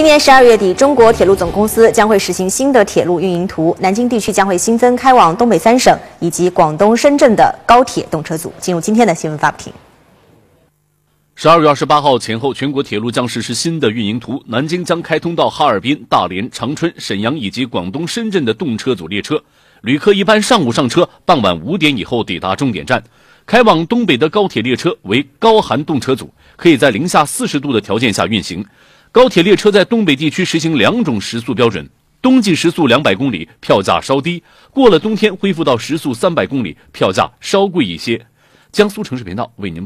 今年十二月底，中国铁路总公司将会实行新的铁路运营图，南京地区将会新增开往东北三省以及广东深圳的高铁动车组。进入今天的新闻发布厅。十二月二十八号前后，全国铁路将实施新的运营图，南京将开通到哈尔滨、大连、长春、沈阳以及广东深圳的动车组列车。旅客一般上午上车，傍晚五点以后抵达终点站。开往东北的高铁列车为高寒动车组，可以在零下四十度的条件下运行。高铁列车在东北地区实行两种时速标准，冬季时速两百公里，票价稍低；过了冬天，恢复到时速三百公里，票价稍贵一些。江苏城市频道为您。